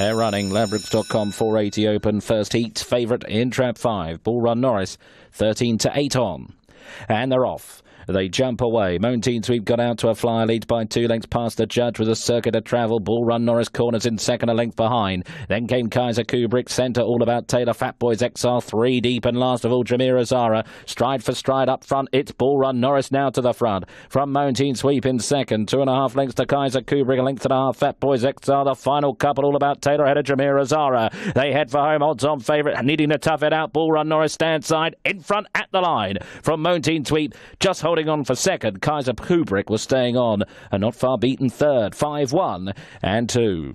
Air running, Labrooks.com 480 open, first heat, favourite in trap 5, Bull Run Norris, 13 to 8 on. And they're off. They jump away. Mountain Sweep got out to a flyer lead by two lengths past the judge with a circuit of travel. Bull Run Norris Corners in second, a length behind. Then came Kaiser Kubrick, centre all about Taylor Fatboys XR, three deep, and last of all Jamira Zara. Stride for stride up front, it's Bull Run Norris now to the front. From Mountain Sweep in second, two and a half lengths to Kaiser Kubrick, a length and a half. Fatboys XR, the final couple all about Taylor ahead of Jamira Zara. They head for home, odds on favourite, needing to tough it out. Bull Run Norris stand side, in front at the line. From Mountain Sweep, just holding holding on for second. Kaiser Kubrick was staying on and not far beaten third. 5 1 and 2.